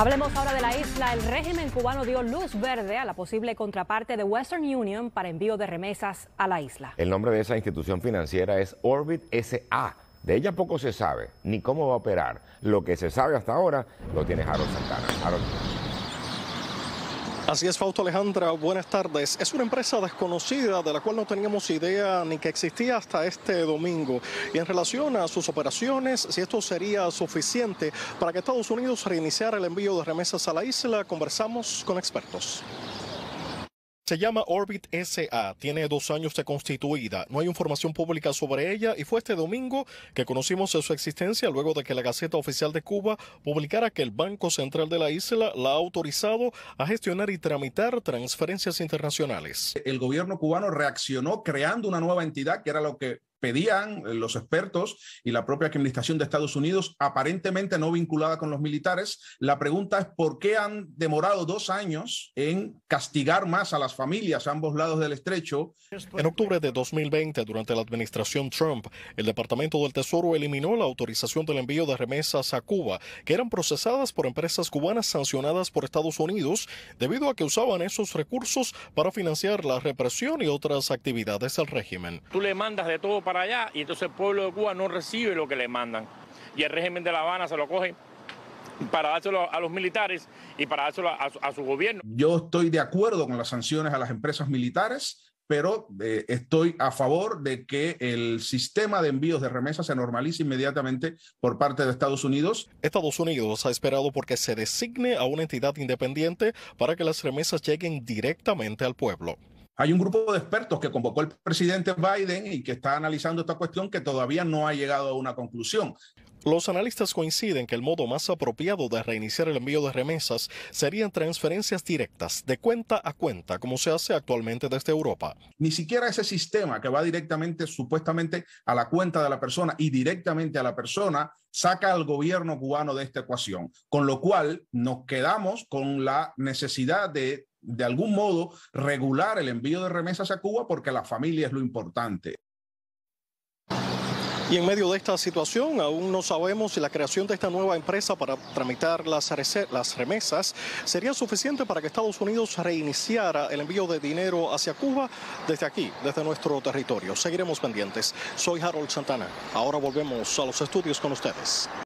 Hablemos ahora de la isla. El régimen cubano dio luz verde a la posible contraparte de Western Union para envío de remesas a la isla. El nombre de esa institución financiera es Orbit SA. De ella poco se sabe, ni cómo va a operar. Lo que se sabe hasta ahora lo tiene Harold Santana. Así es, Fausto Alejandra, buenas tardes. Es una empresa desconocida de la cual no teníamos idea ni que existía hasta este domingo. Y en relación a sus operaciones, si esto sería suficiente para que Estados Unidos reiniciara el envío de remesas a la isla, conversamos con expertos. Se llama Orbit SA, tiene dos años de constituida, no hay información pública sobre ella y fue este domingo que conocimos su existencia luego de que la Gaceta Oficial de Cuba publicara que el Banco Central de la isla la ha autorizado a gestionar y tramitar transferencias internacionales. El gobierno cubano reaccionó creando una nueva entidad que era lo que pedían eh, los expertos y la propia administración de Estados Unidos, aparentemente no vinculada con los militares. La pregunta es por qué han demorado dos años en castigar más a las familias a ambos lados del estrecho. En octubre de 2020, durante la administración Trump, el Departamento del Tesoro eliminó la autorización del envío de remesas a Cuba, que eran procesadas por empresas cubanas sancionadas por Estados Unidos debido a que usaban esos recursos para financiar la represión y otras actividades del régimen. Tú le mandas de todo para allá y entonces el pueblo de Cuba no recibe lo que le mandan. Y el régimen de La Habana se lo coge para dárselo a los militares y para dárselo a, su, gobierno. Yo estoy de acuerdo con las sanciones a las empresas militares, pero eh, estoy a favor de que el sistema de envíos de remesas se normalice inmediatamente por parte de Estados Unidos. Estados Unidos ha esperado porque se designe a una entidad independiente para que las remesas lleguen directamente al pueblo. Hay un grupo de expertos que convocó el presidente Biden y que está analizando esta cuestión que todavía no ha llegado a una conclusión. Los analistas coinciden que el modo más apropiado de reiniciar el envío de remesas serían transferencias directas de cuenta a cuenta, como se hace actualmente desde Europa. Ni siquiera ese sistema que va directamente supuestamente a la cuenta de la persona y directamente a la persona saca al gobierno cubano de esta ecuación, con lo cual nos quedamos con la necesidad de de algún modo regular el envío de remesas a Cuba porque la familia es lo importante. Y en medio de esta situación, aún no sabemos si la creación de esta nueva empresa para tramitar las, remesas sería suficiente para que Estados Unidos reiniciara el envío de dinero hacia Cuba desde aquí, desde nuestro territorio. Seguiremos pendientes. Soy Harold Santana. Ahora volvemos a los estudios con ustedes.